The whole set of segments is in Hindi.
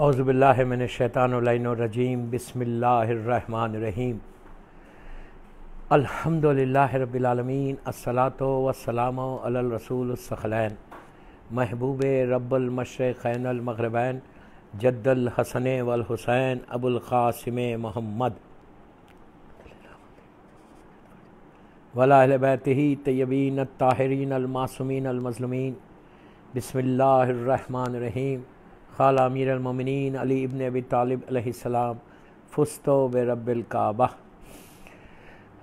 अवज़बिल्लिन शैतान रजीम बसमीम अलहमदिल्ला रबालमीन असलात वसलाम रसूलसखलैन महबूब रब्बलमशरक़ैन अलम़रबैन जद्दल हसन अबुल अबुलक़ासम मोहम्मद वलाबैतही तयबीन ताहरीन अलमासमीन अलमजलमीन रहीम खाल अमीर अमीरमिन अली इबन अबी तालब फ़ुस्तो व रबाबा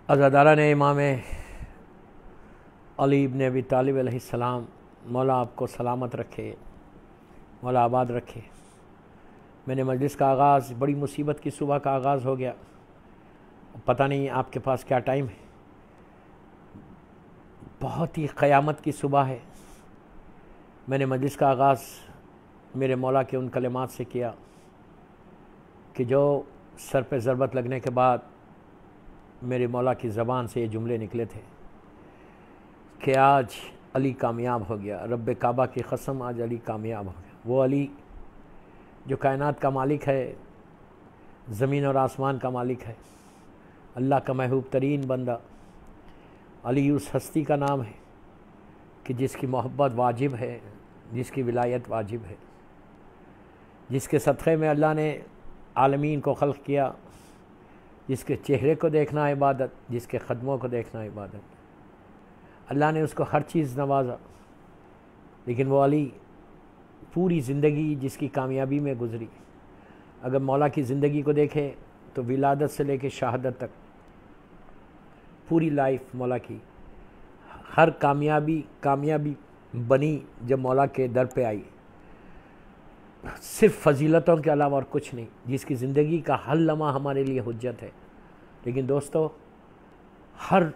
अज़ादारा ने इमाम अली इबन अबी तालब मौला आपको सलामत रखे मौला आबाद रखे मैंने मजलिस का आगाज़ बड़ी मुसीबत की सुबह का आगाज़ हो गया पता नहीं आपके पास क्या टाइम है बहुत ही क़यामत की सुबह है मैंने मजलिस का आगाज़ मेरे मौला के उन कलेमात से किया कि जो सर पे ज़रबत लगने के बाद मेरे मौला की ज़बान से ये जुमले निकले थे कि आज अली कामयाब हो गया रब काबा की कसम आज अली कामयाब हो गया वो अली जो कायनात का मालिक है ज़मीन और आसमान का मालिक है अल्लाह का महबूब तरीन बंदा अली उस हस्ती का नाम है कि जिसकी मोहब्बत वाजिब है जिसकी विलायत वाजिब है जिसके सतरे में अल्लाह ने आलमीन को खल्क़ किया जिसके चेहरे को देखना इबादत जिसके ख़दमों को देखना इबादत अल्लाह ने उसको हर चीज़ नवाजा लेकिन वो अली पूरी ज़िंदगी जिसकी कामयाबी में गुजरी अगर मौला की ज़िंदगी को देखें तो विलादत से लेकर शहादत तक पूरी लाइफ मौला की हर कामयाबी कामयाबी बनी जब मौला के दर पे आई सिर्फ फजीलतों के अलावा और कुछ नहीं जिसकी ज़िंदगी का हर लम्हा हमारे लिए हजत है लेकिन दोस्तों हर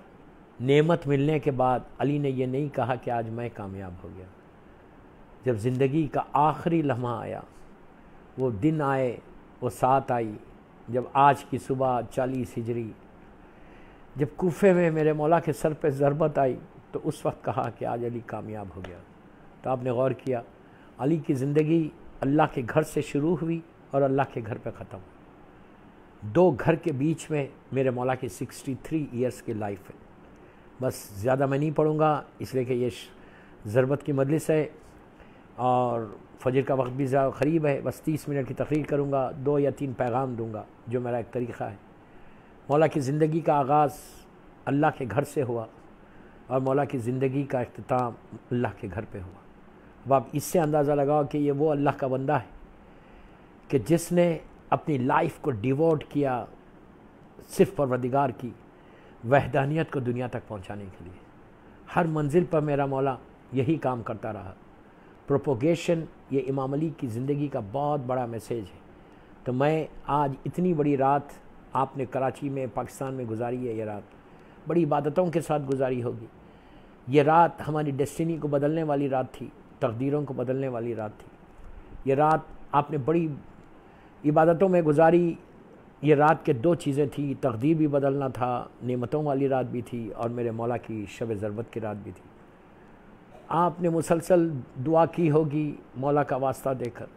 नेमत मिलने के बाद अली ने यह नहीं कहा कि आज मैं कामयाब हो गया जब ज़िंदगी का आखिरी लम्हा आया वो दिन आए वो साथ आई जब आज की सुबह चालीस हिजरी जब कोफे में मेरे मौला के सर पर ज़रबत आई तो उस वक्त कहा कि आज अली कामयाब हो गया तो आपने गौर किया अली की ज़िंदगी अल्लाह के घर से शुरू हुई और अल्लाह के घर पे ख़त्म हुई दो घर के बीच में मेरे मौला की 63 इयर्स की लाइफ है बस ज़्यादा मैं नहीं पढ़ूँगा इसलिए कि ये ज़रूरत की मदलिस है और फजर का वक्त भी ज़्यादा करीब है बस तीस मिनट की तकरीर करूँगा दो या तीन पैगाम दूँगा जो मेरा एक तरीक़ा है मौला की ज़िंदगी का आगाज़ अल्लाह के घर से हुआ और मौला की ज़िंदगी का अख्ताम अल्लाह के घर पे हुआ अब आप इससे अंदाज़ा लगाओ कि ये वो अल्लाह का बंदा है कि जिसने अपनी लाइफ को डिवोट किया सिर्फ परवदिगार की वहदानियत को दुनिया तक पहुंचाने के लिए हर मंजिल पर मेरा मौला यही काम करता रहा प्रोपोगेशन ये इमाम अली की ज़िंदगी का बहुत बड़ा मैसेज है तो मैं आज इतनी बड़ी रात आपने कराची में पाकिस्तान में गुजारी है ये रात बड़ी इबादतों के साथ गुजारी होगी ये रात हमारी डेस्टिनी को बदलने वाली रात थी तकदीरों को बदलने वाली रात थी ये रात आपने बड़ी इबादतों में गुजारी ये रात के दो चीज़ें थी तकदीर भी बदलना था नेमतों वाली रात भी थी और मेरे मौला की शब ज़रबत की रात भी थी आपने मुसलसल दुआ की होगी मौला का वास्ता देकर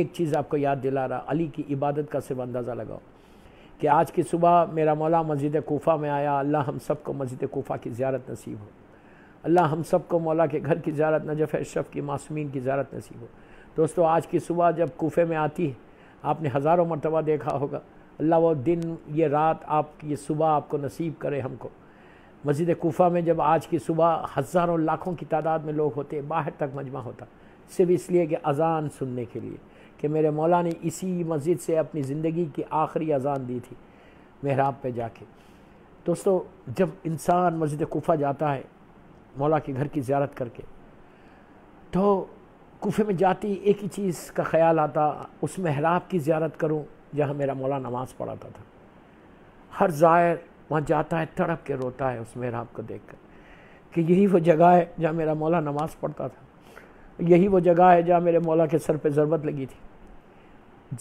एक चीज़ आपको याद दिला रहा अली की इबादत का सिर्फ अंदाज़ा लगाओ कि आज की सुबह मेरा मौला मस्जिद कोफ़ा में आया अल्लाह हम सबको मस्जिद कोफ़ा की ज्यारत नसीब हो अल्लाह हम सब को मौला के घर की जारत नजफ़ अशरफ की मासूमिन की ज़्यारत नसीब हो दोस्तों आज की सुबह जब कोफे में आती है आपने हज़ारों मरतबा देखा होगा अल्लाह वो दिन ये रात आप ये सुबह आपको नसीब करे हमको मस्जिद कोफा में जब आज की सुबह हज़ारों लाखों की तादाद में लोग होते बाहर तक मजमा होता सिर्फ इसलिए कि अजान सुनने के लिए कि मेरे मौला ने इसी मस्जिद से अपनी ज़िंदगी की आखिरी अजान दी थी मेहराब पे जाके दोस्तों जब इंसान मस्जिद कोफा जाता है मौला के घर की ज्यारत करके तो कुफे में जाती एक ही चीज़ का ख्याल आता उस महराब की ज्यारत करूँ जहाँ मेरा मौला नमाज़ पढ़ाता था हर ज़ायर वहाँ जाता है तड़प के रोता है उस महराब को देख कर कि यही वो जगह है जहाँ मेरा मौला नमाज़ पढ़ता था यही वो जगह है जहाँ मेरे मौला के सर पर ज़रबत लगी थी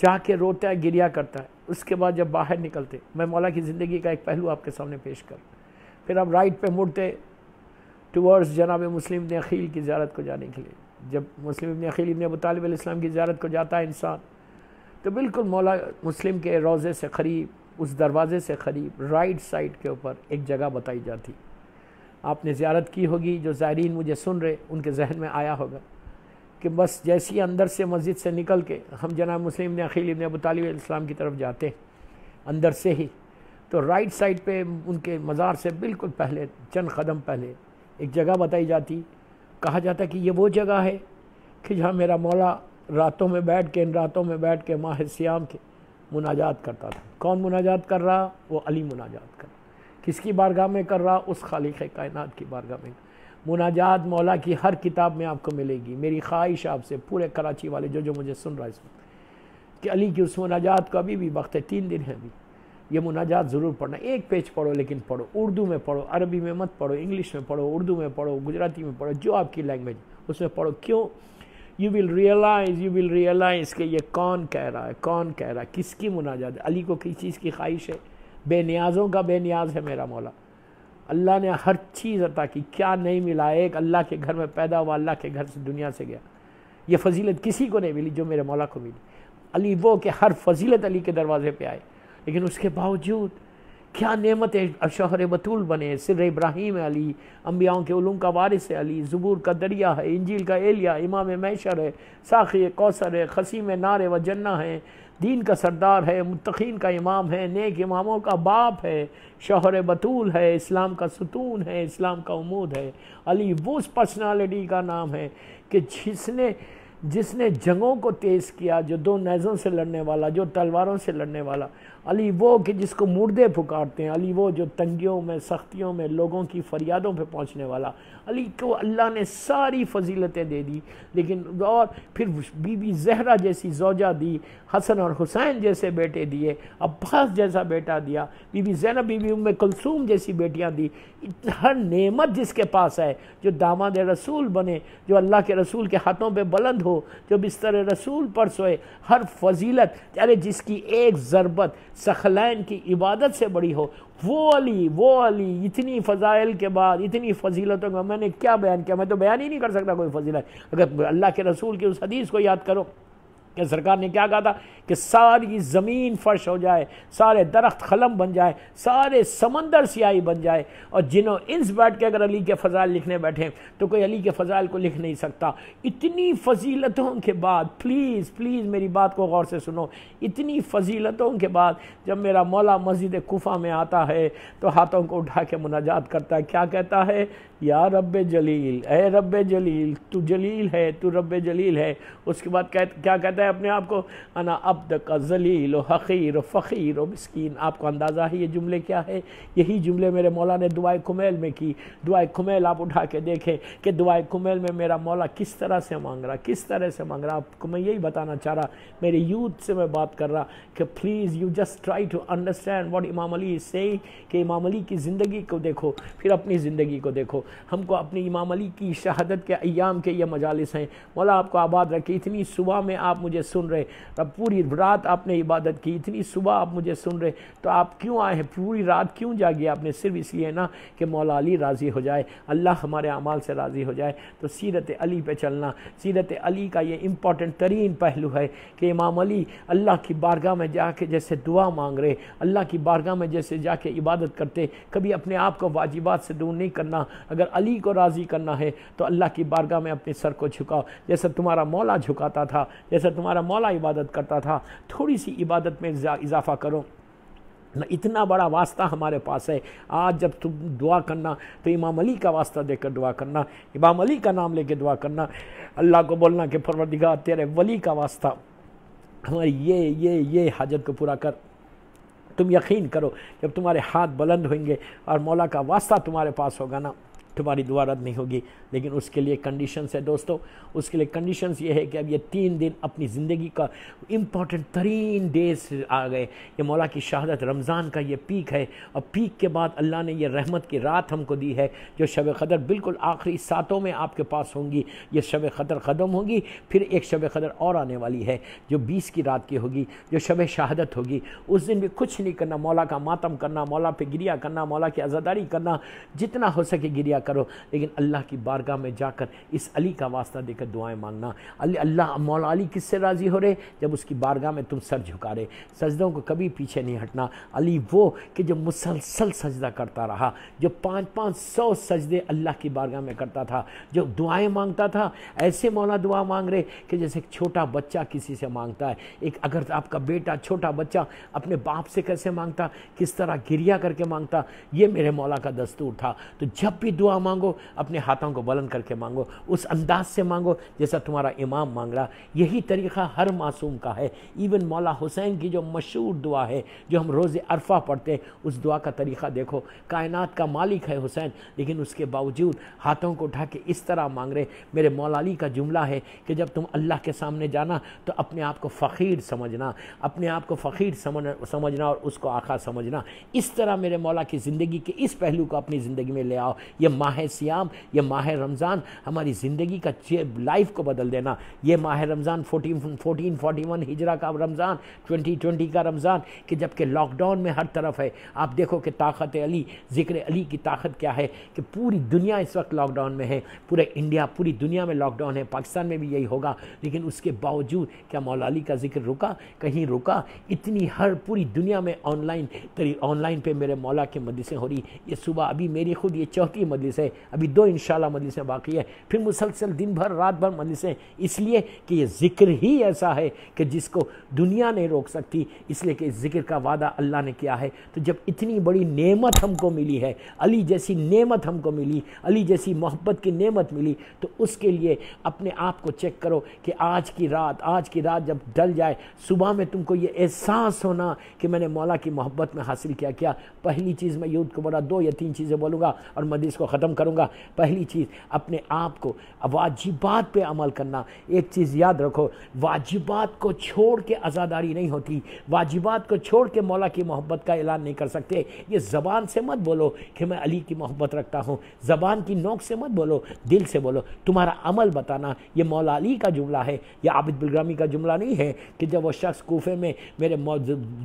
जा के रोता है गिरिया करता है उसके बाद जब बाहर निकलते मैं मौला की ज़िंदगी का एक पहलू आपके सामने पेश कर फिर आप राइट पे मुड़ते टूवर्ड्स जनाब मुस्लिम ने अखिल की ज्यारत को जाने के लिए जब मुस्लिम ने अखिल इबन अबू की ज्यारत को जाता है इंसान तो बिल्कुल मौला मुस्लिम के रोज़े से करीब उस दरवाज़े से करीब राइट साइड के ऊपर एक जगह बताई जाती आपने ज्यारत की होगी जो ज़ायरीन मुझे सुन रहे उनके जहन में आया होगा कि बस जैसे ही अंदर से मस्जिद से निकल के हम जनाब मुस्लिम ने अख़िल इबन अबू इस्लाम की तरफ जाते हैं अंदर से ही तो राइट साइड पे उनके मज़ार से बिल्कुल पहले चंद कदम पहले एक जगह बताई जाती कहा जाता कि ये वो जगह है कि जहाँ मेरा मौला रातों में बैठ के इन रातों में बैठ के माह श्याम के मुनाजात करता था कौन मुनाजात कर रहा वो अली मुनाजात कर किसकी बारगाह में कर रहा उस खालिक कायनात की बारगाह में मुनाजात मौला की हर किताब में आपको मिलेगी मेरी ख्वाहिश आपसे पूरे कराची वाले जो जो मुझे सुन रहा है इसमें कि अली की उस मुनाजात को अभी भी वक्त है तीन दिन है अभी ये मुनाजात ज़रूर पढ़ना एक पेज पढ़ो लेकिन पढ़ो उर्दू में पढ़ो अरबी में मत पढ़ो इंग्लिश में पढ़ो उर्दू में पढ़ो गुजराती में पढ़ो जो आपकी लैंग्वेज उसमें पढ़ो क्यों you will realise you will realise कि ये कौन कह रहा है कौन कह रहा है किसकी मुनाजात अली को किस चीज़ की ख्वाहिश है न्याजों का न्याज है मेरा मौला अल्लाह ने हर चीज़ अता की क्या नहीं मिला एक अल्लाह के घर में पैदा हुआ अल्लाह के घर से दुनिया से गया ये फजीलत किसी को नहीं मिली जो मेरे मौला को मिली अली वो कि हर फजीलत अली के दरवाज़े पे आए लेकिन उसके बावजूद क्या नेमत अशहर बतूल बने सिर इब्राहिम अली अम्बियाओं के उलूम का वारिस अली ज़बूर का दरिया है इंजील का एलिया इमाम मैशर है साखी कौसर है खसीम नार व जन्ना है दीन का सरदार है मुतखीन का इमाम है नेक इमामों का बाप है शहर बतूल है इस्लाम का सुतून है इस्लाम का उमूद है अली वो उस पर्सनैलिटी का नाम है कि जिसने जिसने जंगों को तेज़ किया जो दो नज़ों से लड़ने वाला जो तलवारों से लड़ने वाला अली वो कि जिसको मुर्दे पुकारते हैं अली वो जो तंगियों में सख्तियों में लोगों की फरियादों पे पहुंचने वाला अली को अल्लाह ने सारी फजीलतें दे दी लेकिन और फिर बीबी जहरा जैसी जोजा दी हसन और हुसैन जैसे बेटे दिए अब्बास जैसा बेटा दिया बीबी जैन बीबी उम कलसूम जैसी बेटियाँ दी हर नेमत जिसके पास है जो दामाद रसूल बने जो अल्लाह के रसूल के हाथों पे बुलंद हो जो बिस्तर रसूल पर सोए हर फजीलत अरे जिसकी एक ज़रबत सखलैन की इबादत से बड़ी हो वो अली वो अली इतनी फ़जाइल के बाद इतनी फजीलतों का मैंने क्या बयान किया मैं तो बयान ही नहीं कर सकता कोई फजीलत अगर अल्लाह के रसूल की उस हदीस को याद करो कि सरकार ने क्या कहा था कि सारी ज़मीन फर्श हो जाए सारे दरख्त खलम बन जाए सारे समंदर सियाही बन जाए और जिन्हों इंस बैठ के अगर अली के फजाइल लिखने बैठे तो कोई अली के फजाइल को लिख नहीं सकता इतनी फजीलतों के बाद प्लीज़ प्लीज़ मेरी बात को गौर से सुनो इतनी फजीलतों के बाद जब मेरा मौला मस्जिद कोफ़ा में आता है तो हाथों को उठा के मुनाजात करता है क्या कहता है या रब जलील ए रब जलील तू जलील है तू रब जलील है उसके बाद कह क्या कहता है अपने आप को अना अब का जलील हकीर फ़कीर व मस्किन आपको अंदाज़ा है ये जुमले क्या है यही जुमले मेरे मौला ने दुआ कुमेल में की दुआ कुमेल आप उठा के देखें कि दुआ कुमेल में मेरा मौला किस तरह से मांग रहा किस तरह से मांग रहा आपको मैं यही बताना चाह रहा मेरे यूथ से मैं बात कर रहा कि please you just try to understand what इमाम अली से कि इमाम अली की ज़िंदगी को देखो फिर अपनी ज़िंदगी को देखो हमको अपनी इमाम अली की शहादत के अयाम के ये मजालस हैं मौला आपको आबाद रखे इतनी सुबह में आप मुझे सुन रहे अब पूरी रात आपने इबादत की इतनी सुबह आप मुझे सुन रहे तो आप क्यों आए हैं पूरी रात क्यों जागी आपने सिर्फ इसलिए ना कि मौला अली राज़ी हो जाए अल्लाह हमारे अमाल से राज़ी हो जाए तो सीरत अली पे चलना सीरत अली का ये इम्पोर्टेंट तरीन पहलू है कि इमाम अली अल्लाह की बारगाह में जाके जैसे दुआ मांग रहे अल्लाह की बारगाह में जैसे जाके इबादत करते कभी अपने आप को वाजिबात से दूर नहीं करना अगर अगर अली को राज़ी करना है तो अल्लाह की बारगाह में अपने सर को झुकाओ जैसा तुम्हारा मौला झुकाता था जैसा तुम्हारा मौला इबादत करता था थोड़ी सी इबादत में इजाफा करो इतना बड़ा वास्ता हमारे पास है आज जब तुम दुआ करना तो इमाम अली का वास्ता देकर दुआ करना इमाम अली का नाम लेकर दुआ करना अल्लाह को बोलना कि परवरदिगा तेरे वली का वास्ता हमारी ये ये ये हाजत को पूरा कर तुम यकीन करो जब तुम्हारे हाथ बुलंद होंगे और मौला का वास्ता तुम्हारे पास होगा ना तुम्हारी दुआ रद्द नहीं होगी लेकिन उसके लिए कंडीशंस है दोस्तों उसके लिए कंडीशंस ये है कि अब ये तीन दिन अपनी ज़िंदगी का इम्पॉर्टेंट तरीन डेज आ गए ये मौला की शहादत रमज़ान का ये पीक है और पीक के बाद अल्लाह ने यह रहमत की रात हमको दी है जो शब कदर बिल्कुल आखिरी सातों में आपके पास होंगी ये शब कदर ख़त्म होगी फिर एक शब कदर और आने वाली है जो बीस की रात की होगी जो शब शहादत होगी उस दिन भी कुछ नहीं करना मौला का मातम करना मौला पे गिरिया करना मौला की आज़ादारी करना जितना हो सके गिरिया करो लेकिन अल्लाह की बार बारगाह में जाकर इस अली का वास्ता देकर दुआएं मांगना अली अल्लाह मौला अली किससे राज़ी हो रहे जब उसकी बारगाह में तुम सर झुका रहे सजदों को कभी पीछे नहीं हटना अली वो कि जो मुसलसल सजदा करता रहा जो पाँच पाँच सौ सजदे अल्लाह की बारगाह में करता था जो दुआएं मांगता था ऐसे मौला दुआ मांग रहे कि जैसे एक छोटा बच्चा किसी से मांगता है एक अगर आपका बेटा छोटा बच्चा अपने बाप से कैसे मांगता किस तरह गिरिया करके मांगता ये मेरे मौला का दस्तूर था तो जब भी दुआ मांगो अपने हाथों को बुलंद करके मांगो उस अंदाज से मांगो जैसा तुम्हारा इमाम मांग रहा यही तरीक़ा हर मासूम का है इवन मौला हुसैन की जो मशहूर दुआ है जो हम रोज़ अरफा पढ़ते हैं उस दुआ का तरीक़ा देखो कायनात का मालिक है हुसैन लेकिन उसके बावजूद हाथों को उठा के इस तरह मांग रहे मेरे मौलाली का जुमला है कि जब तुम अल्लाह के सामने जाना तो अपने आप को फ़कीर समझना अपने आप को फ़कीर समझना और उसको आखा समझना इस तरह मेरे मौला की ज़िंदगी के इस पहलू को अपनी ज़िंदगी में ले आओ ये माह श्याम ये माह रमज़ान हमारी ज़िंदगी का लाइफ को बदल देना ये माह Ramzan forty fourteen forty one हिजरा का रमज़ान ट्वेंटी ट्वेंटी का रमज़ान कि जबकि लॉकडाउन में हर तरफ है आप देखो कि ताकत अली ज़िक्र अली की ताकत क्या है कि पूरी दुनिया इस वक्त लॉकडाउन में है पूरे इंडिया पूरी दुनिया में लॉकडाउन है पाकिस्तान में भी यही होगा लेकिन उसके बावजूद क्या मौला अली का जिक्र रुका कहीं रुका इतनी हर पूरी दुनिया में ऑनलाइन तरी ऑनलाइन पे मेरे मौला के मदरसें हो रही ये सुबह अभी मेरी खुद ये चौथी मदरस है अभी दो इन मदरस मजलिसें बाकी है फिर मुसलसल दिन भर रात भर मजलिसें इसलिए कि ये ज़िक्र ही ऐसा है कि जिसको दुनिया नहीं रोक सकती इसलिए कि इस ज़िक्र का वादा अल्लाह ने किया है तो जब इतनी बड़ी नेमत हमको मिली है अली जैसी नेमत हमको मिली अली जैसी मोहब्बत की नेमत मिली तो उसके लिए अपने आप को चेक करो कि आज की रात आज की रात जब डल जाए सुबह में तुमको ये एहसास होना कि मैंने मौला की मोहब्बत में हासिल किया क्या पहली चीज़ मैं यूथ को बड़ा दो या तीन चीज़ें बोलूँगा और मदीस को ख़त्म करूँगा पहली चीज़ अपने आप को वाजिबात पे अमल करना एक चीज़ याद रखो वाजिबात को छोड़ के आज़ादारी नहीं होती वाजिबात को छोड़ के मौला की मोहब्बत का ऐलान नहीं कर सकते ये ज़बान से मत बोलो कि मैं अली की मोहब्बत रखता हूँ ज़बान की नोक से मत बोलो दिल से बोलो तुम्हारा अमल बताना ये मौला अली का जुमला है या आबिद बिलग्रामी का जुमला नहीं है कि जब वो शख्स कोफे में मेरे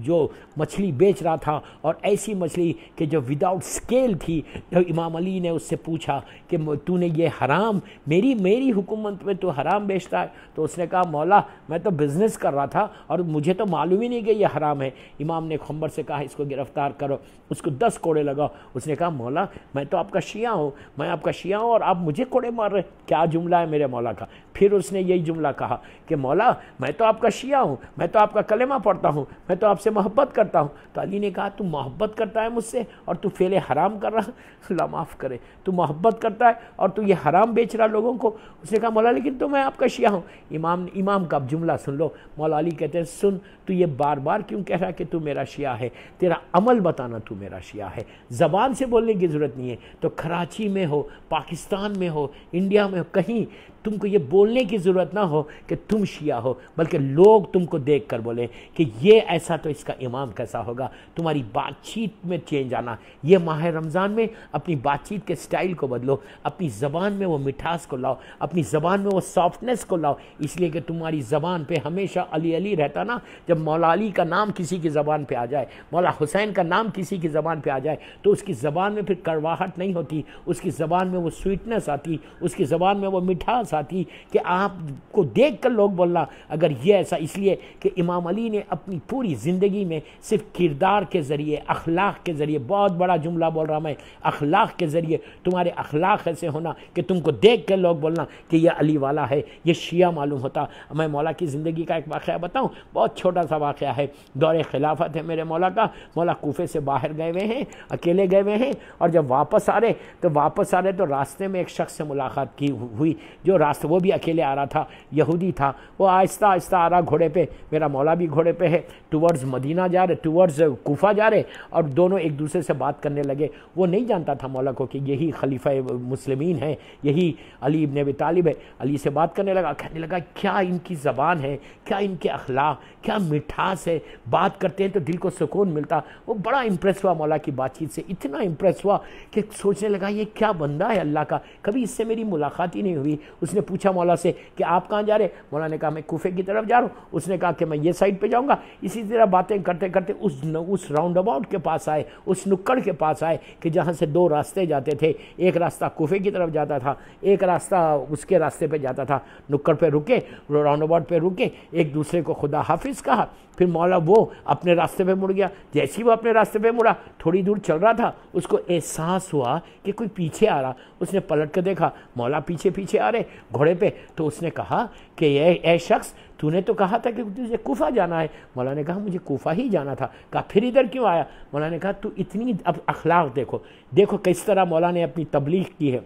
जो मछली बेच रहा था और ऐसी मछली कि जो विदाउट स्केल थी तो इमाम अली ने उससे पूछा कि तू तूने ये हराम मेरी मेरी हुकूमत में तो हराम बेचता है तो उसने कहा मौला मैं तो बिज़नेस कर रहा था और मुझे तो मालूम ही नहीं कि यह हराम है इमाम ने खम्बर से कहा इसको गिरफ़्तार करो उसको दस कोड़े लगाओ उसने कहा मौला मैं तो आपका शिया हूँ मैं आपका शिया हूँ और आप मुझे कोड़े मार रहे क्या जुमला है मेरे मौला का फिर उसने यही जुमला कहा कि मौला मैं तो आपका शिया हूँ मैं तो आपका कलेमा पढ़ता हूँ मैं तो आपसे मोहब्बत करता हूँ तो अली ने कहा तू मोहब्बत करता है मुझसे और तू फेले हराम कर रहा अल्लाह माफ़ करे तू मोहब्बत करता है और तू ये हराम बेच रहा लोगों को उसने कहा मौला लेकिन तो मैं आपका शिया हूँ इमाम इमाम का जुमला सुन लो मौला अली कहते हैं सुन तू ये बार बार क्यों कह रहा है कि तू मेरा शिया है तेरा अमल बताना तू मेरा शिया है ज़बान से बोलने की ज़रूरत नहीं है तो कराची में हो पाकिस्तान में हो इंडिया में हो कहीं तुमको ये बोलने की ज़रूरत ना हो कि तुम शिया हो बल्कि लोग तुमको देख कर बोलें कि ये ऐसा तो इसका इमाम कैसा होगा तुम्हारी बातचीत में चेंज आना ये माह रमज़ान में अपनी बातचीत के स्टाइल को बदलो अपनी ज़बान में वो मिठास को लाओ अपनी ज़बान में वो सॉफ्टनेस को लाओ इसलिए कि तुम्हारी ज़बान पर हमेशा अली अली रहता ना जब मौला अली का नाम किसी की ज़बान पर आ जाए मौला हुसैन का नाम किसी की ज़बान पर आ जाए तो उसकी ज़बान में फिर करवाहट नहीं होती उसकी ज़बान में वो स्वीटनेस आती उसकी ज़बान में वो मिठास साथी कि आपको देख कर लोग बोलना अगर ये ऐसा इसलिए कि इमाम अली ने अपनी पूरी ज़िंदगी में सिर्फ किरदार के ज़रिए अखलाक के ज़रिए बहुत बड़ा जुमला बोल रहा मैं अखलाक के ज़रिए तुम्हारे अखलाक ऐसे होना कि तुमको देख कर लोग बोलना कि यह अली वाला है ये शिया मालूम होता मैं मौला की ज़िंदगी का एक वाक़ बताऊँ बहुत छोटा सा वाक़ है दौरे खिलाफत है मेरे मौला का मौला कोफे से बाहर गए हुए हैं अकेले गए हुए हैं और जब वापस आ रहे तो वापस आ रहे तो रास्ते में एक शख्स से मुलाकात की हुई जो रास्ते वो भी अकेले आ रहा था यहूदी था वो आहिस्ता आहिस्ता आ रहा घोड़े पे मेरा मौला भी घोड़े पे है टूवर्ड्स मदीना जा रहे टूवर्ड्स कोफा जा रहे और दोनों एक दूसरे से बात करने लगे वो नहीं जानता था मौला को कि यही खलीफा मुसलमिन है यही अली इबन अब तालिब है अली से बात करने लगा कहने लगा क्या इनकी ज़बान है क्या इनके अखलाक क्या मिठास है बात करते हैं तो दिल को सुकून मिलता वो बड़ा इम्प्रेस हुआ मौला की बातचीत से इतना इम्प्रेस हुआ कि सोचने लगा ये क्या बंदा है अल्लाह का कभी इससे मेरी मुलाकात ही नहीं हुई उसने पूछा मौला से कि आप कहाँ जा रहे मौला ने कहा मैं कोफे की तरफ जा रहा हूँ उसने कहा कि मैं ये साइड पर जाऊँगा इस इसी तरह बातें करते करते उस उस राउंड अबाउट के पास आए उस नुक्कड़ के पास आए कि जहाँ से दो रास्ते जाते थे एक रास्ता कोफे की तरफ जाता था एक रास्ता उसके रास्ते पे जाता था नुक्कड़ पे रुके राउंड अबाउट पे रुके एक दूसरे को खुदा हाफिज़ कहा फिर मौला वो अपने रास्ते पे मुड़ गया जैसे ही वो अपने रास्ते पे मुड़ा थोड़ी दूर चल रहा था उसको एहसास हुआ कि कोई पीछे आ रहा उसने पलट कर देखा मौला पीछे पीछे आ रहे घोड़े पे तो उसने कहा कि ये ए शख्स तूने तो कहा था कि तुझे कोफा जाना है मौला ने कहा मुझे कोफा ही जाना था कहा फिर इधर क्यों आया मौलाना ने कहा तू इतनी अब अखलाक देखो देखो किस तरह मौला ने अपनी तबलीग की है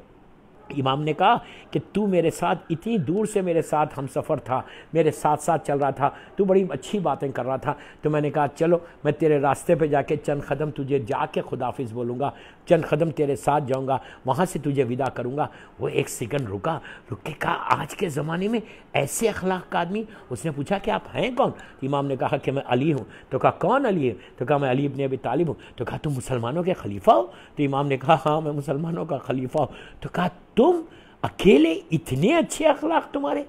इमाम ने कहा कि तू मेरे साथ इतनी दूर से मेरे साथ हम सफ़र था मेरे साथ साथ चल रहा था तू बड़ी अच्छी बातें कर रहा था तो मैंने कहा चलो मैं तेरे रास्ते पे जाके चंद कदम तुझे जाके खुदाफिज बोलूँगा चंद कदम तेरे साथ जाऊँगा वहाँ से तुझे विदा करूँगा वो एक सेकंड रुका रुक के कहा आज के ज़माने में ऐसे अखलाक का आदमी उसने पूछा कि आप हैं कौन इमाम ने कहा कि मैं अली हूँ तो कहा कौन अली है तो कहा मैं अली अपने अभी तालिब हूँ तो कहा तुम मुसलमानों के खलीफा हो तो इमाम ने कहा हाँ मैं मुसलमानों का खलीफा हूँ तो कहा तुम अकेले इतने अच्छे अखलाक तुम्हारे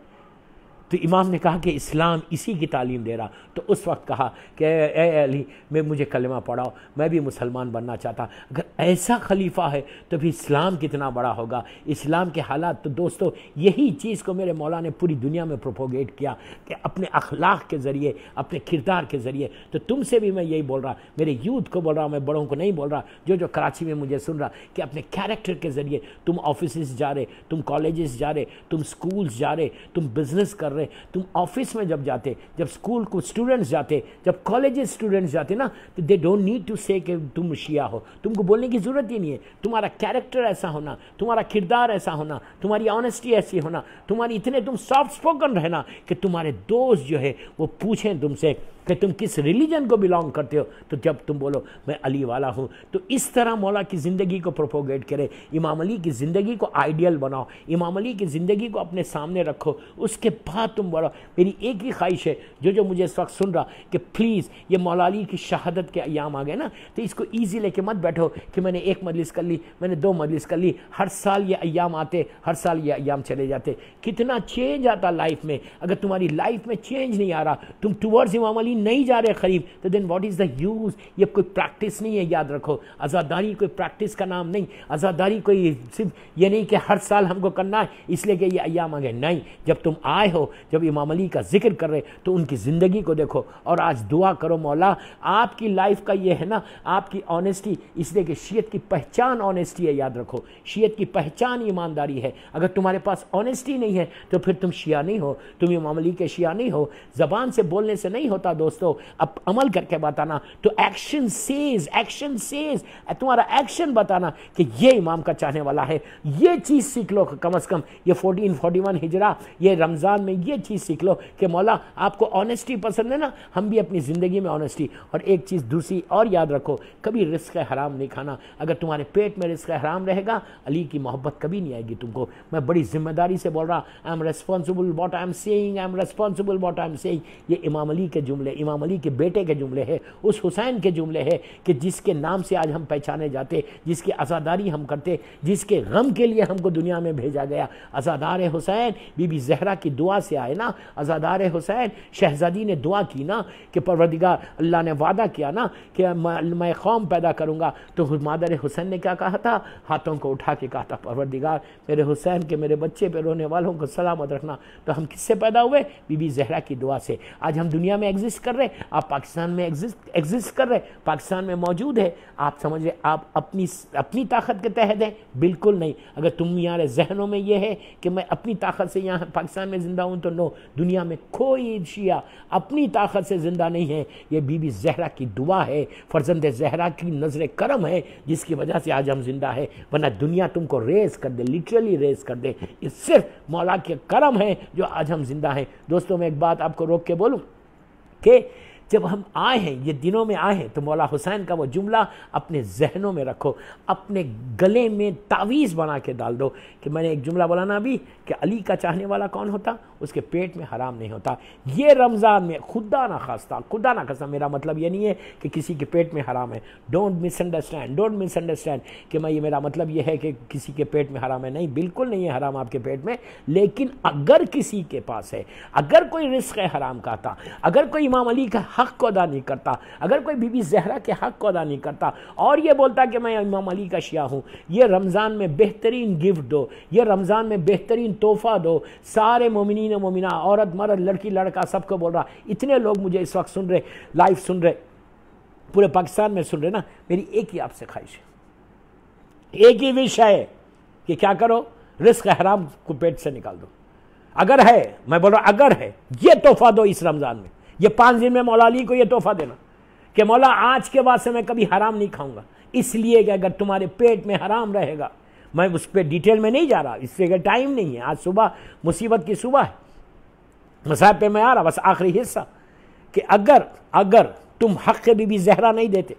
तो इमाम ने कहा कि इस्लाम इसी की तालीम दे रहा तो उस वक्त कहा कि ए अली मैं मुझे कलमा पढ़ाओ मैं भी मुसलमान बनना चाहता अगर ऐसा खलीफा है तो भी इस्लाम कितना बड़ा होगा इस्लाम के हालात तो दोस्तों यही चीज़ को मेरे मौला ने पूरी दुनिया में प्रोपोगेट किया कि अपने अखलाक के ज़रिए अपने किरदार के ज़रिए तो तुमसे भी मैं यही बोल रहा मेरे यूथ को बोल रहा हूँ मैं बड़ों को नहीं बोल रहा जो जो कराची में मुझे सुन रहा कि अपने कैरेक्टर के ज़रिए तुम ऑफिस जा रहे तुम कॉलेज जा रहे तुम स्कूल्स जा रहे तुम बिज़नेस कर रहे रहे तुम ऑफिस में जब जाते जब स्कूल को स्टूडेंट्स जाते जब कॉलेज स्टूडेंट्स जाते ना तो दे डोंट नीड टू से कि तुम शिया हो तुमको बोलने की ज़रूरत ही नहीं है तुम्हारा कैरेक्टर ऐसा होना तुम्हारा किरदार ऐसा होना तुम्हारी ऑनेस्टी ऐसी होना तुम्हारी इतने तुम सॉफ्ट स्पोकन रहना कि तुम्हारे दोस्त जो है वो पूछें तुमसे कि तुम किस रिलीजन को बिलोंग करते हो तो जब तुम बोलो मैं अली वाला हूँ तो इस तरह मौला की ज़िंदगी को प्रोपोगेट करे इमाम अली की ज़िंदगी को आइडियल बनाओ इमाम अली की ज़िंदगी को अपने सामने रखो उसके बाद तुम बोलो मेरी एक ही ख्वाहिश है जो जो मुझे इस वक्त सुन रहा कि प्लीज़ ये मौला अली की शहादत के अयाम आ गए ना तो इसको ईजी लेके मत बैठो कि मैंने एक मजलिस कर ली मैंने दो मजलिस कर ली हर साल ये अयाम आते हर साल ये अयाम चले जाते कितना चेंज आता लाइफ में अगर तुम्हारी लाइफ में चेंज नहीं आ रहा तुम टूवर्ड्स इमाम अली नहीं जा रहे करीब तो then what is the use ये कोई प्रैक्टिस नहीं है याद रखो आज़ादारी कोई प्रैक्टिस का नाम नहीं आज़ादारी कोई सिर्फ ये नहीं कि हर साल हमको करना है इसलिए कि ये अयाम आ गए नहीं जब तुम आए हो जब इमाम अली का जिक्र कर रहे तो उनकी ज़िंदगी को देखो और आज दुआ करो मौला आपकी लाइफ का ये है ना आपकी ऑनेस्टी इसलिए कि शीयत की पहचान ऑनेस्टी है याद रखो शीयत की पहचान ईमानदारी है अगर तुम्हारे पास ऑनेस्टी नहीं है तो फिर तुम शिया नहीं हो तुम इमाम अली के शिया नहीं हो जबान से बोलने से नहीं होता दोस्तों अब अमल करके बताना तो एक्शन सेज एक्शन सेज तुम्हारा एक्शन बताना कि ये इमाम का चाहने वाला है ये चीज़ सीख लो कम अज़ कम ये फोर्टीन फोर्टी वन हिजरा ये रमज़ान में ये चीज़ सीख लो कि मौला आपको ऑनेस्टी पसंद है ना हम भी अपनी ज़िंदगी में ऑनेस्टी और एक चीज़ दूसरी और याद रखो कभी रिस्क हराम नहीं खाना अगर तुम्हारे पेट में रिस्क हराम रहेगा अली की मोहब्बत कभी नहीं आएगी तुमको मैं बड़ी जिम्मेदारी से बोल रहा I am responsible what I am saying I am responsible what I am saying ये इमाम अली के जुमले जुमले इमाम अली के बेटे के जुमले हैं उस हुसैन के जुमले हैं कि जिसके नाम से आज हम पहचाने जाते जिसकी आज़ादारी हम करते जिसके गम के लिए हमको दुनिया में भेजा गया आज़ादार हुसैन बीबी जहरा की दुआ से आए ना आज़ादार हुसैन शहजादी ने दुआ की ना कि परवदिगार अल्लाह ने वादा किया ना कि मैं कौम पैदा करूँगा तो मादर हुसैन ने क्या कहा था हाथों को उठा के कहा था परवरदिगार मेरे हुसैन के मेरे बच्चे पे रोने वालों को सलामत रखना तो हम किससे पैदा हुए बीबी जहरा की दुआ से आज हम दुनिया में एग्जिस्ट एग्जिस्ट कर रहे हैं आप पाकिस्तान में एग्जिस्ट एग्जिस्ट कर रहे हैं पाकिस्तान में मौजूद है आप समझ रहे आप अपनी अपनी ताकत के तहत हैं बिल्कुल नहीं अगर तुम यार जहनों में यह है कि मैं अपनी ताकत से यहाँ पाकिस्तान में ज़िंदा हूँ तो नो दुनिया में कोई शिया अपनी ताकत से ज़िंदा नहीं है ये बीबी जहरा की दुआ है फर्जंद जहरा की नज़र करम है जिसकी वजह से आज हम जिंदा है वरना दुनिया तुमको रेस कर दे लिटरली रेस कर दे ये सिर्फ मौला के करम है जो आज हम जिंदा हैं दोस्तों मैं एक बात आपको रोक के बोलूँ que जब हम आए हैं ये दिनों में आए हैं तो मौला हुसैन का वो जुमला अपने जहनों में रखो अपने गले में तावीज़ बना के डाल दो कि मैंने एक जुमला बोला ना अभी कि अली का चाहने वाला कौन होता उसके पेट में हराम नहीं होता ये रमज़ान में खुदा ना खास्ता खुदा ना खास्ता मेरा मतलब ये नहीं है कि किसी के पेट में हराम है डोंट मिसअंडरस्टैंड डोंट मिसअंडरस्टैंड कि मैं ये मेरा मतलब ये है कि किसी के पेट में हराम है नहीं बिल्कुल नहीं है हराम आपके पेट में लेकिन अगर किसी के पास है अगर कोई रिस्क है हराम का था अगर कोई इमाम अली का हक़ को अदा नहीं करता अगर कोई बीबी जहरा के हक़ को अदा नहीं करता और ये बोलता कि मैं इमाम अली का शिया हूँ ये रमज़ान में बेहतरीन गिफ्ट दो ये रमज़ान में बेहतरीन तोहफ़ा दो सारे मोमिन मोमिना औरत मरद लड़की लड़का सबको बोल रहा इतने लोग मुझे इस वक्त सुन रहे लाइव सुन रहे पूरे पाकिस्तान में सुन रहे ना मेरी एक ही आपसे ख्वाहिश है एक ही विश है कि क्या करो रिस्क हराम को पेट से निकाल दो अगर है मैं बोल रहा हूं अगर है ये तोहफा दो इस रमज़ान में ये पाँच दिन में मौला अली को ये तोहफा देना कि मौला आज के बाद से मैं कभी हराम नहीं खाऊंगा इसलिए कि अगर तुम्हारे पेट में हराम रहेगा मैं उस पर डिटेल में नहीं जा रहा इससे अगर टाइम नहीं है आज सुबह मुसीबत की सुबह है मसाहब पे मैं आ रहा बस आखिरी हिस्सा कि अगर अगर तुम हक के बीबी जहरा नहीं देते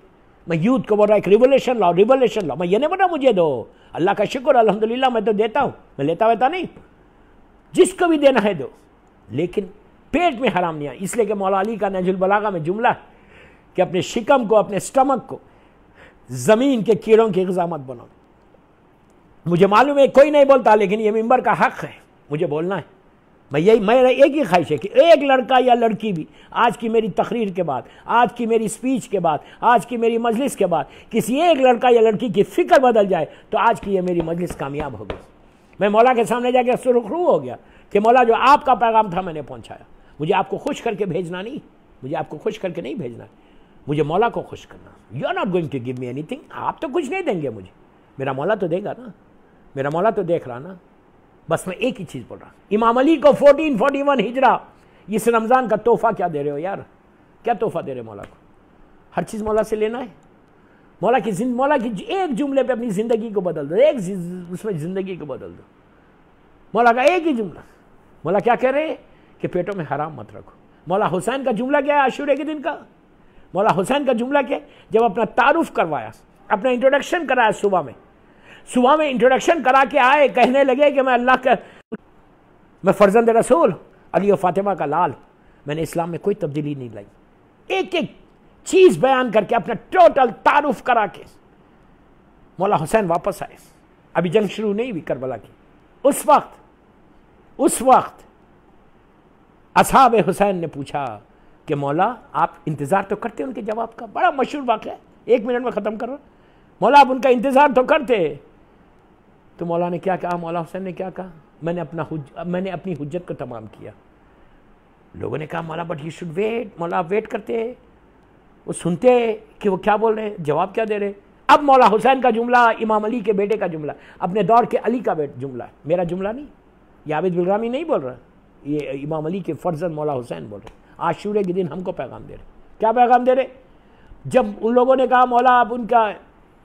मैं यूथ को बोल रहा एक रिवोल्यूशन लाओ रिवोल्यूशन लाओ मैं ये नहीं बोला मुझे दो अल्लाह का शुक्र अलहमदिल्ला मैं तो देता हूँ मैं लेता वेता नहीं जिसको भी देना है दो लेकिन पेट में हराम नहीं आया इसलिए कि मौलाली का का नजुलबलागा में जुमला है कि अपने शिकम को अपने स्टमक को ज़मीन के कीड़ों की गजा बनो बनाओ मुझे मालूम है कोई नहीं बोलता लेकिन ये मेम्बर का हक है मुझे बोलना है मैं यही मेरा एक ही ख्वाहिश है कि एक लड़का या लड़की भी आज की मेरी तकरीर के बाद आज की मेरी स्पीच के बाद आज की मेरी मजलिस के बाद किसी एक लड़का या लड़की की फ़िक्र बदल जाए तो आज की ये मेरी मजलिस कामयाब होगी मैं मौला के सामने जाकर सुरखरू हो गया कि मौला जो आपका पैगाम था मैंने पहुँचाया मुझे आपको खुश करके भेजना नहीं मुझे आपको खुश करके नहीं भेजना मुझे मौला को खुश करना you are not going to give me anything आप तो कुछ नहीं देंगे मुझे मेरा मौला तो देगा ना मेरा मौला तो देख रहा ना बस मैं एक ही चीज़ बोल रहा हूँ इमाम अली को फोर्टीन फोर्टी वन हिजरा इस रमज़ान का तोहफ़ा क्या दे रहे हो यार क्या तोहफ़ा दे रहे हो मौला को हर चीज़ मौला से लेना है मौला की जिंद मौला की एक जुमले पे अपनी ज़िंदगी को बदल दो एक उसमें ज़िंदगी को बदल दो मौला का एक ही जुमला मौला क्या कह रहे हैं कि पेटों में हराम मत रखो मौला हुसैन का जुमला क्या है आशूर्य के दिन का मौला हुसैन का जुमला क्या है जब अपना तारुफ करवाया अपना इंट्रोडक्शन कराया सुबह में सुबह में इंट्रोडक्शन करा के आए कहने लगे कि मैं अल्लाह का मैं फर्जंद रसूल अली और फातिमा का लाल मैंने इस्लाम में कोई तब्दीली नहीं लाई एक एक चीज़ बयान करके अपना टोटल तारुफ करा के मौला हुसैन वापस आए अभी जंग शुरू नहीं हुई करबला की उस वक्त उस वक्त असाब हुसैन ने पूछा कि मौला आप इंतज़ार तो करते उनके जवाब का बड़ा मशहूर वाक़ है एक मिनट में ख़त्म करो मौला आप उनका इंतज़ार तो करते तो मौला ने क्या कहा मौला हुसैन ने क्या कहा मैंने अपना मैंने अपनी हजत को तमाम किया लोगों ने कहा मौला बट यू शुड वेट मौला आप वेट करते वो सुनते कि वो क्या बोल रहे हैं जवाब क्या दे रहे अब मौला हुसैन का जुमला इमाम अली के बेटे का जुमला अपने दौर के अली का जुमला मेरा जुमला नहीं याबिद बिलरामी नहीं बोल रहा ये इमाम अली के फर्जन मौला हुसैन बोल रहे आशूरे के दिन हमको पैगाम दे रहे क्या पैगाम दे रहे जब उन लोगों ने कहा मौला आप उनका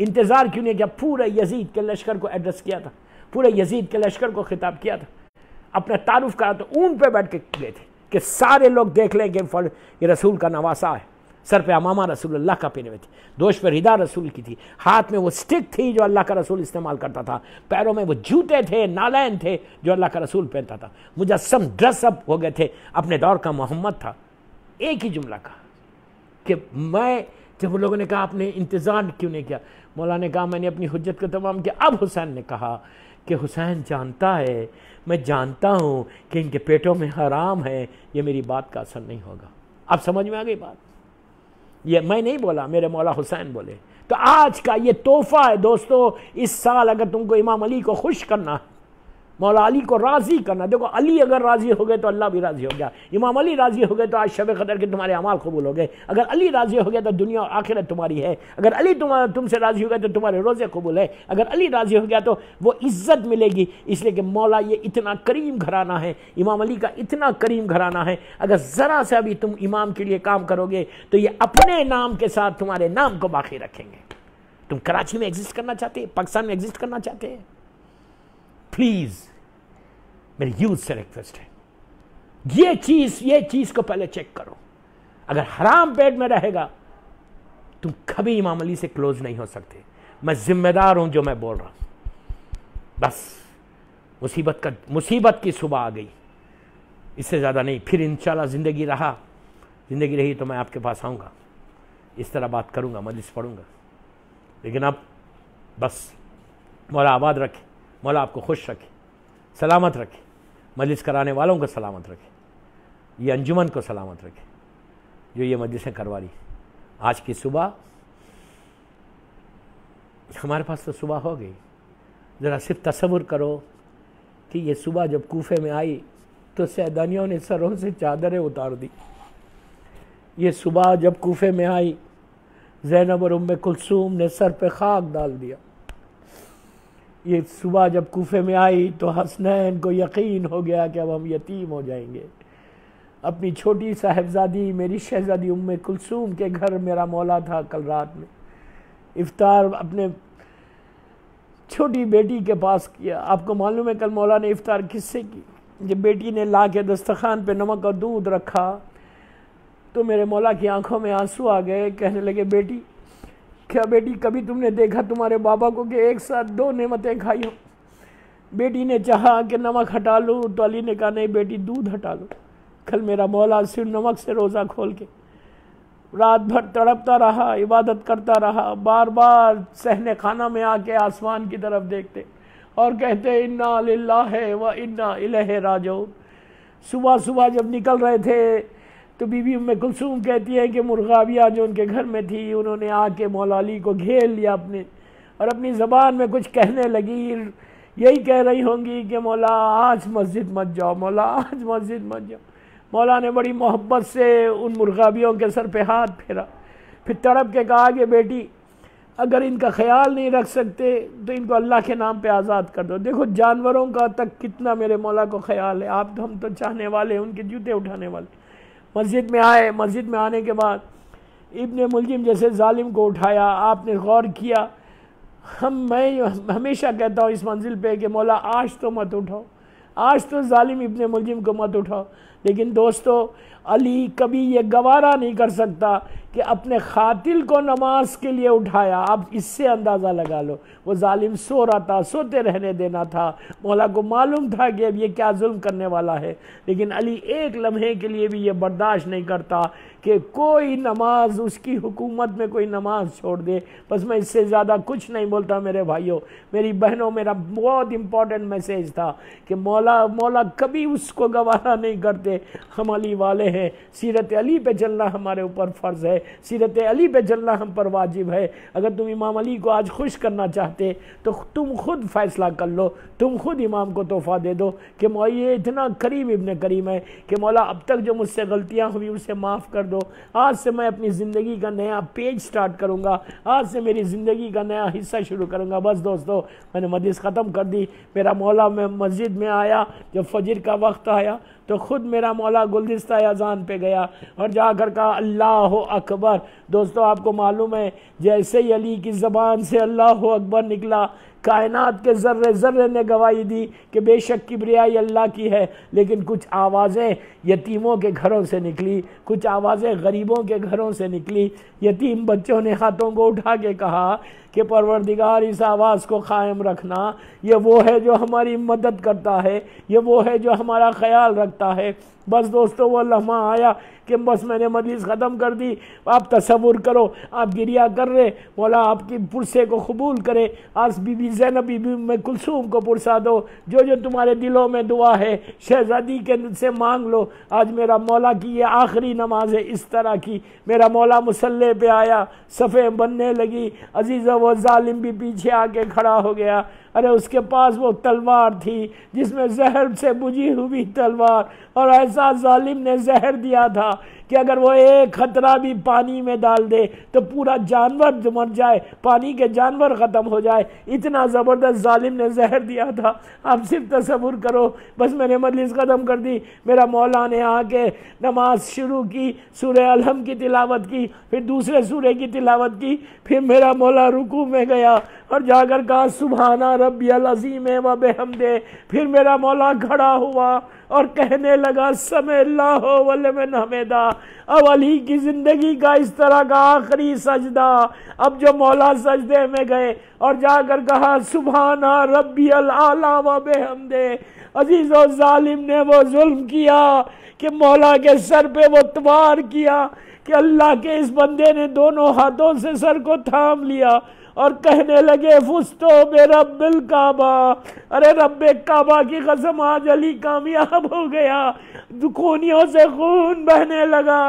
इंतज़ार क्यों नहीं किया पूरे यजीद के लश्कर को एड्रेस किया था पूरे यजीद के लश्कर को खिताब किया था अपना तारुफ करा तो ऊन पे बैठ के गए थे कि सारे लोग देख लें कि ये रसूल का नवासा है सर पे अमामा रसूल अल्लाह का पहने हुए थे दोष पर हिदा रसूल की थी हाथ में वो स्टिक थी जो अल्लाह का रसूल इस्तेमाल करता था पैरों में वो जूते थे नालैन थे जो अल्लाह का रसूल पहनता था मुजस्म ड्रेस अप हो गए थे अपने दौर का मोहम्मद था एक ही जुमला कहा कि मैं जब उन लोगों ने कहा आपने इंतज़ार क्यों नहीं किया मौला ने कहा मैंने अपनी हजत को तमाम किया अब हुसैन ने कहा कि हुसैन जानता है मैं जानता हूँ कि इनके पेटों में हराम है ये मेरी बात का असर नहीं होगा अब समझ में आ गई बात ये मैं नहीं बोला मेरे मौला हुसैन बोले तो आज का ये तोहफा है दोस्तों इस साल अगर तुमको इमाम अली को खुश करना है मौला अली को राज़ी करना देखो अली अगर राज़ी हो गए तो अल्लाह भी राज़ी हो गया इमाम अली राज़ी हो गए तो आज शब कदर के तुम्हारे अमाल कबूल हो गए अगर अली राज़ी हो गया तो दुनिया और आखिरत तुम्हारी है अगर अली तुम तुमसे राज़ी हो गए तो तुम्हारे रोज़े कबूल है अगर अली राज़ी हो गया तो वो इज़्ज़त मिलेगी इसलिए कि मौला ये इतना करीम घराना है इमाम अली का इतना करीम घराना है अगर ज़रा सा भी तुम इमाम के लिए काम करोगे तो ये अपने नाम के साथ तुम्हारे नाम को बाकी रखेंगे तुम कराची में एग्जिस्ट करना चाहते हैं पाकिस्तान में एग्जिस्ट करना चाहते हैं प्लीज मेरी यूथ से रिक्वेस्ट है ये चीज ये चीज को पहले चेक करो अगर हराम पेट में रहेगा तुम कभी इमाम अली से क्लोज नहीं हो सकते मैं जिम्मेदार हूं जो मैं बोल रहा हूं बस मुसीबत का मुसीबत की सुबह आ गई इससे ज़्यादा नहीं फिर इन ज़िंदगी रहा ज़िंदगी रही तो मैं आपके पास आऊँगा इस तरह बात करूंगा मजलिस पढ़ूँगा लेकिन अब बस मौला आबाद रखें मौला आपको खुश रखे सलामत रखे मजलिस कराने वालों को सलामत रखे ये अंजुमन को सलामत रखे जो ये मजलिसें करवा रही आज की सुबह हमारे पास तो सुबह हो गई ज़रा सिर्फ तस्वुर करो कि ये सुबह जब कूफे में आई तो सैदानियों ने सरों से चादरें उतार दी ये सुबह जब कूफे में आई जैनब और उम कुलसूम ने सर पे खाक डाल दिया ये सुबह जब कोफे में आई तो हसनैन को यकीन हो गया कि अब हम यतीम हो जाएंगे अपनी छोटी साहेबजादी मेरी शहजादी उम्म कुलसूम के घर मेरा मौला था कल रात में इफ्तार अपने छोटी बेटी के पास किया आपको मालूम है कल मौला ने इफ्तार किससे की जब बेटी ने ला के दस्तखान पर नमक और दूध रखा तो मेरे मौला की आंखों में आंसू आ गए कहने लगे बेटी क्या बेटी कभी तुमने देखा तुम्हारे बाबा को कि एक साथ दो नेमतें खाई हो बेटी ने चाहा कि नमक हटा लूँ तो अली ने कहा नहीं बेटी दूध हटा लो कल मेरा मौला सिर्फ नमक से रोज़ा खोल के रात भर तड़पता रहा इबादत करता रहा बार बार सहने खाना में आके आसमान की तरफ देखते और कहते इन्ना है व इन्ना इलह राजो सुबह सुबह जब निकल रहे थे तो बीबी उम कुलसूम कहती हैं कि मुर्गाबिया जो उनके घर में थी उन्होंने आके मौलाली को घेर लिया अपने और अपनी ज़बान में कुछ कहने लगी यही कह रही होंगी कि मौला आज मस्जिद मत जाओ मौला आज मस्जिद मत जाओ मौला ने बड़ी मोहब्बत से उन मुर्गाबियों के सर पे हाथ फेरा फिर तड़प के कहा कि बेटी अगर इनका ख्याल नहीं रख सकते तो इनको अल्लाह के नाम पे आज़ाद कर दो देखो जानवरों का तक कितना मेरे मौला को ख्याल है आप तो हम तो चाहने वाले हैं उनके जूते उठाने वाले मस्जिद में आए मस्जिद में आने के बाद इबन मुलजिम जैसे ालिम को उठाया आपने गौर किया हम मैं हमेशा कहता हूँ इस मंजिल पे कि मौला आज तो मत उठाओ आज तो ालिम इबन मुलजिम को मत उठाओ लेकिन दोस्तों अली कभी ये गवारा नहीं कर सकता कि अपने कातिल को नमाज के लिए उठाया आप इससे अंदाज़ा लगा लो वो जालिम सो रहा था सोते रहने देना था मौला को मालूम था कि अब ये क्या जुल्म करने वाला है लेकिन अली एक लम्हे के लिए भी ये बर्दाश्त नहीं करता कि कोई नमाज उसकी हुकूमत में कोई नमाज छोड़ दे बस मैं इससे ज़्यादा कुछ नहीं बोलता मेरे भाइयों मेरी बहनों मेरा बहुत इंपॉर्टेंट मैसेज था कि मौला मौला कभी उसको गवारा नहीं करते हम अली वाले हैं हैं सीरत अली पे जलना हमारे ऊपर फ़र्ज़ है सीरत अली पे जलना हम पर वाजिब है अगर तुम इमाम अली को आज खुश करना चाहते तो तुम खुद फ़ैसला कर लो तुम खुद इमाम को तोहफ़ा दे दो कि मौ ये इतना करीब इबन करीम है कि मौला अब तक जो मुझसे गलतियाँ हुई उसे माफ़ कर दो आज से मैं अपनी ज़िंदगी का नया पेज स्टार्ट करूँगा आज से मेरी ज़िंदगी का नया हिस्सा शुरू करूँगा बस दोस्तों मैंने मदीस ख़त्म कर दी मेरा मौला मैं मस्जिद में आया जब फजर का वक्त आया तो ख़ुद मेरा मौला गुलदस्ता अजान पे गया और जाकर कहा अल्लाह अकबर दोस्तों आपको मालूम है जैसे ही अली की ज़बान से अल्लाह अकबर निकला कायनात के ज़र्रे ज़र्रे ने गवाही दी कि बेशक की ब्रियाई अल्लाह की है लेकिन कुछ आवाज़ें यतीमों के घरों से निकली कुछ आवाज़ें गरीबों के घरों से निकली यतीम बच्चों ने हाथों को उठा के कहा कि परवरदिगार इस आवाज़ को कायम रखना ये वो है जो हमारी मदद करता है ये वो है जो हमारा ख्याल रखता है बस दोस्तों वो लम्हा आया कि बस मैंने मजलिस ख़त्म कर दी आप तस्वुर करो आप गिरिया कर रहे मौला आपकी पुरसे को कबूल करे आज बीबी जैनब बीबी में कुलसूम को पुरसा दो जो जो तुम्हारे दिलों में दुआ है शहजादी के से मांग लो आज मेरा मौला की ये आखिरी नमाज है इस तरह की मेरा मौला मुसल्ले पे आया सफ़े बनने लगी अजीज़ व वो जालिम भी पीछे आके खड़ा हो गया अरे उसके पास वो तलवार थी जिसमें जहर से बुझी हुई तलवार और ऐसा जालिम ने जहर दिया था कि अगर वो एक खतरा भी पानी में डाल दे तो पूरा जानवर मर जाए पानी के जानवर ख़त्म हो जाए इतना ज़बरदस्त जालिम ने जहर दिया था आप सिर्फ तस्वुर करो बस मैंने मजलिस ख़त्म कर दी मेरा मौला ने आके नमाज शुरू की सूर्य अलहम की तिलावत की फिर दूसरे सूर्य की तिलावत की फिर मेरा मौला रुकू में गया और जाकर कहा सुबहाना रबी अजीम व दे फिर मेरा मौला खड़ा हुआ और कहने लगा समय वलमन हमेदा अब अली की ज़िंदगी का इस तरह का आखिरी सजदा अब जो मौला सजदे में गए और जाकर कहा सुबहाना रबी आला व दे अजीज़ और ालिम ने वो जुल्म किया कि मौला के सर पे वो तवार किया कि अल्लाह के इस बंदे ने दोनों हाथों से सर को थाम लिया और कहने लगे फुस्तो मेरा रबिल काबा अरे रब काबा की कसम आज अली कामयाब हो गया खूनियों से खून बहने लगा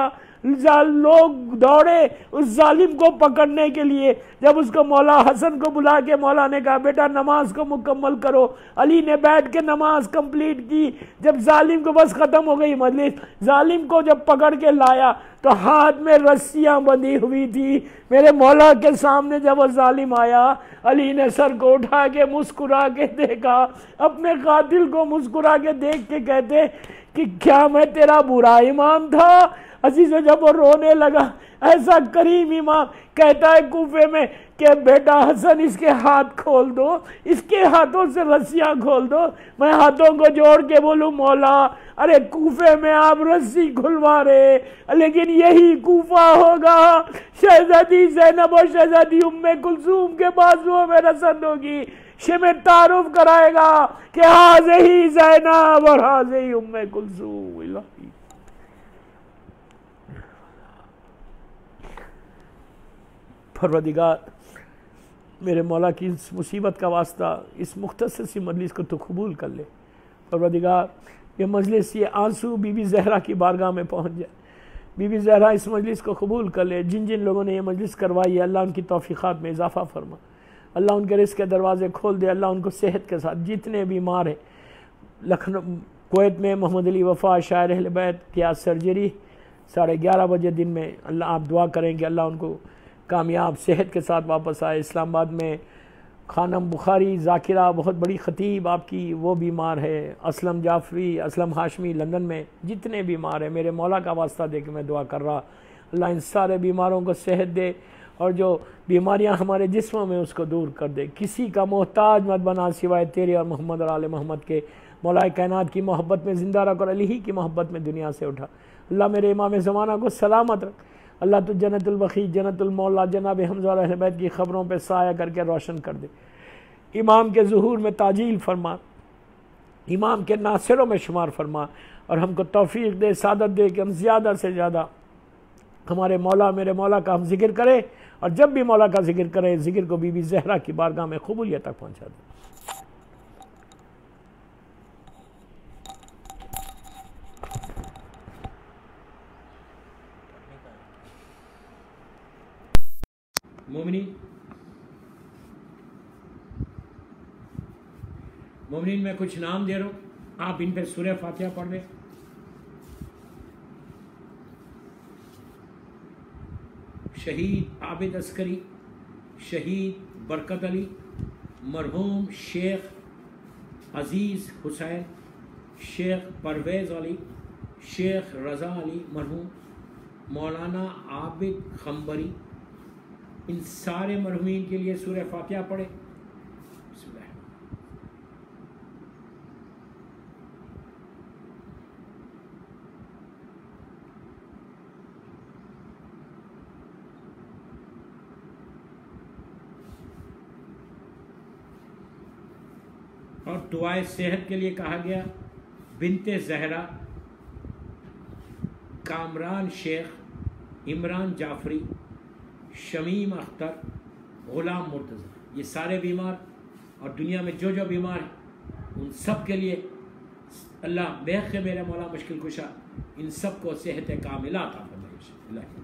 लोग दौड़े उस जालिम को पकड़ने के लिए जब उसको मौला हसन को बुला के मौला ने कहा बेटा नमाज को मुकम्मल करो अली ने बैठ के नमाज कंप्लीट की जब जालिम को बस ख़त्म हो गई मजलिस जालिम को जब पकड़ के लाया तो हाथ में रस्सियाँ बंधी हुई थी मेरे मौला के सामने जब वो जालिम आया अली ने सर को उठा के मुस्कुरा के देखा अपने कातिल को मुस्कुरा के देख के कहते कि क्या मैं तेरा बुरा इमाम था अजीज जब वो रोने लगा ऐसा करीम इमाम कहता है कोफे में कि बेटा हसन इसके हाथ खोल दो इसके हाथों से रस्सियाँ खोल दो मैं हाथों को जोड़ के बोलूँ मौला अरे कोफे में आप रस्सी खुलवा रहे लेकिन यही कोफा होगा शहजादी जैनब और शहजादी उम्म कुलसूम के बाजुओं में रसन होगी शिमे तारुफ कराएगा कि हाज ही जैनब और हाज ही उम्म कुलसूम परवदिगार मेरे मौला की इस मुसीबत का वास्ता इस मुख्तर सी मजलिस को तो कबूल कर ले परवदिगार ये मजलिस ये आंसू बीबी जहरा की बारगाह में पहुँच जाए बीबी जहरा इस मजलिस को कबूल कर ले जिन जिन लोगों ने यह मजलिस करवाई है अल्लाह उनकी तोफ़ीक़ात में इजाफ़ा फरमा अल्लाह उनके रिस के दरवाज़े खोल दे अल्लाह उनको सेहत के साथ जितने बीमार हैं लखनऊ कोत में मोहम्मद अली वफ़ा शायर बैत की आज सर्जरी साढ़े ग्यारह बजे दिन में अल्लाह आप दुआ करें कि अल्लाह उनको कामयाब सेहत के साथ वापस आए इस्लामाबाद में खानम बुखारी जाकिरा बहुत बड़ी ख़तीब आपकी वो बीमार है असलम जाफरी असलम हाशमी लंदन में जितने बीमार हैं मेरे मौला का वास्ता दे के मैं दुआ कर रहा अल्लाह इन सारे बीमारों को सेहत दे और जो बीमारियां हमारे जिसमों में उसको दूर कर दे किसी का मोहताज मत बना सिवाय तेरे और मोहम्मद और आल मोहम्मद के मौलाए कायनात की मोहब्बत में ज़िंदा रख और अली ही की मोहब्बत में दुनिया से उठा अल्लाह मेरे इमाम ज़माना को सलामत रख अल्लाह तो जन्नतुलबखी जन्नतुलमौला जनाब हमजा हमैद की ख़बरों पर साया करके रोशन कर दे इमाम के जहूर में ताजील फरमा इमाम के नासिरों में शुमार फरमा और हमको तोफ़ी दे सादत दे कि हम ज़्यादा से ज़्यादा हमारे मौला मेरे मौला का हम जिक्र करें और जब भी मौला का जिक्र करें जिक्र को बीबी जहरा की बारगाह में कबूलियत तक पहुँचा दें मोमिनी मोमिन में कुछ नाम दे रहा हूँ आप इन पर सूर्य फातिहा पढ़ लें शहीद आबिद अस्करी शहीद बरकत अली मरहूम शेख अज़ीज़ हुसैन शेख परवेज़ अली शेख रज़ा अली मरहूम मौलाना आबिद खम्बरी इन सारे मरहुमीन के लिए सूर्य फातिहा पढ़े और दुआए सेहत के लिए कहा गया बिनते जहरा कामरान शेख इमरान जाफरी शमीम अख्तर ग़ुलाम मुर्तज़ा ये सारे बीमार और दुनिया में जो जो बीमार हैं उन सब के लिए अल्लाह बेहद मेरा मौला मुश्किल खुशा इन सब को सेहत कामिला था फरमाइश